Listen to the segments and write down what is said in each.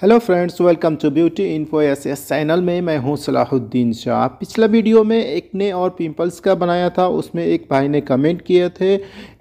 hello friends welcome to beauty info S S channel में मैं हूं सलाहुद्दीन शाह पिछला वीडियो में एक्ने और पिंपल्स का बनाया था उसमें एक भाई ने कमेंट किए थे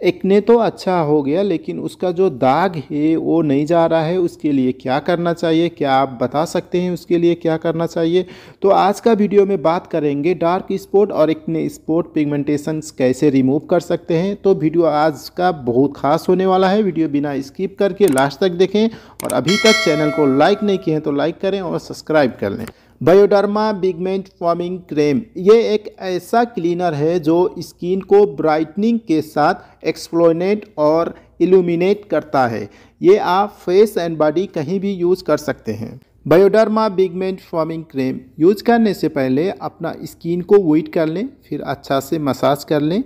एक्ने तो अच्छा हो गया लेकिन उसका जो दाग है वो नहीं जा रहा है उसके लिए क्या करना चाहिए क्या आप बता सकते हैं उसके लिए क्या करना चाहिए तो आज का वीडियो में बात करेंगे डार्क स्पॉट और इकने स्पॉट पिगमेंटेशन कैसे रिमूव कर सकते हैं तो वीडियो आज का बहुत खास होने वाला है वीडियो बिना स्किप करके लास्ट तक देखें और अभी तक चैनल को लाइक लाइक नहीं किए हैं तो लाइक करें और सब्सक्राइब कर लें बायोडर्मा बिगमेंट फॉर्मिंग क्रीम ये एक ऐसा क्लीनर है जो स्किन को ब्राइटनिंग के साथ एक्सप्लोनेट और इल्यूमिनेट करता है ये आप फेस एंड बॉडी कहीं भी यूज़ कर सकते हैं Bioderma pigment forming cream use करने से पहले अपना स्किन को वेट कर लें फिर अच्छा से मसाज कर लें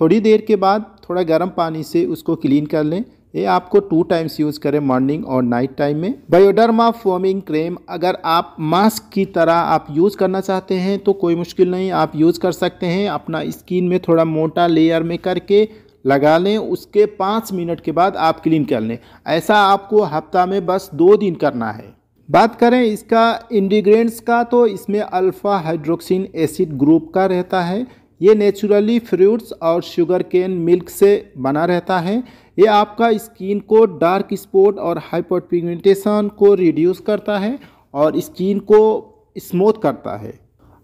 थोड़ी देर के बाद थोड़ा गर्म पानी से उसको क्लीन कर लें ये आपको टू टाइम्स यूज़ करें मॉर्निंग और नाइट टाइम में बायोडर्मा फोमिंग क्रीम अगर आप मास्क की तरह आप यूज़ करना चाहते हैं तो कोई मुश्किल नहीं आप यूज़ कर सकते हैं अपना स्किन में थोड़ा मोटा लेयर में करके लगा लें उसके पाँच मिनट के बाद आप क्लीन कर लें ऐसा आपको हफ्ता में बस दो दिन करना है बात करें इसका इंडिग्रेंट्स का तो इसमें अल्फ़ा हाइड्रोक्सिन एसिड ग्रुप का रहता है ये नेचुरली फ्रूट्स और शुगर केन मिल्क से बना रहता है ये आपका स्किन को डार्क स्पॉट और हाइपर पिगमेंटेशन को रिड्यूस करता है और स्किन को स्मूथ करता है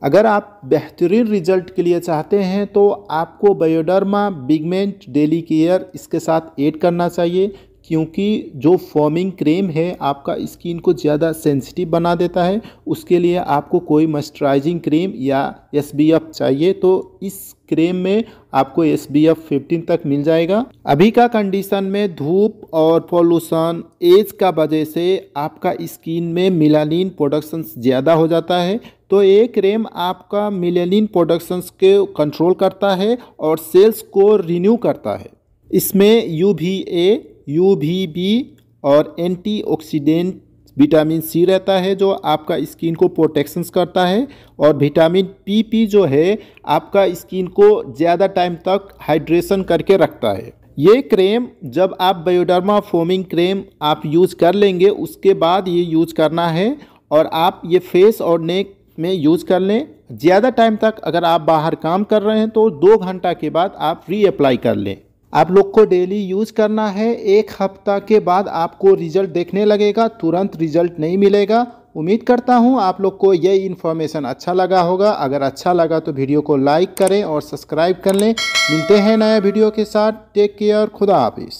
अगर आप बेहतरीन रिजल्ट के लिए चाहते हैं तो आपको बायोडर्मा बिगमेंट डेली केयर इसके साथ ऐड करना चाहिए क्योंकि जो फॉर्मिंग क्रीम है आपका स्किन को ज़्यादा सेंसिटिव बना देता है उसके लिए आपको कोई मॉइस्चराइजिंग क्रीम या एस चाहिए तो इस क्रीम में आपको एस बी एफ फिफ्टीन तक मिल जाएगा अभी का कंडीशन में धूप और पॉल्यूशन एज का वजह से आपका स्किन में मिलानिन प्रोडक्शन ज़्यादा हो जाता है तो ये क्रीम आपका मिलानिन प्रोडक्शंस के कंट्रोल करता है और सेल्स को रिन्यू करता है इसमें यू ए यू भी बी और एंटीऑक्सीडेंट विटामिन सी रहता है जो आपका स्किन को प्रोटेक्शंस करता है और विटामिन पी पी जो है आपका स्किन को ज़्यादा टाइम तक हाइड्रेशन करके रखता है ये क्रीम जब आप बायोडर्मा फोमिंग क्रीम आप यूज़ कर लेंगे उसके बाद ये यूज़ करना है और आप ये फेस और नेक में यूज़ कर लें ज़्यादा टाइम तक अगर आप बाहर काम कर रहे हैं तो दो घंटा के बाद आप रीअप्लाई कर लें आप लोग को डेली यूज़ करना है एक हफ्ता के बाद आपको रिजल्ट देखने लगेगा तुरंत रिजल्ट नहीं मिलेगा उम्मीद करता हूँ आप लोग को यह इन्फॉर्मेशन अच्छा लगा होगा अगर अच्छा लगा तो वीडियो को लाइक करें और सब्सक्राइब कर लें मिलते हैं नया वीडियो के साथ टेक केयर खुदा हाफिज़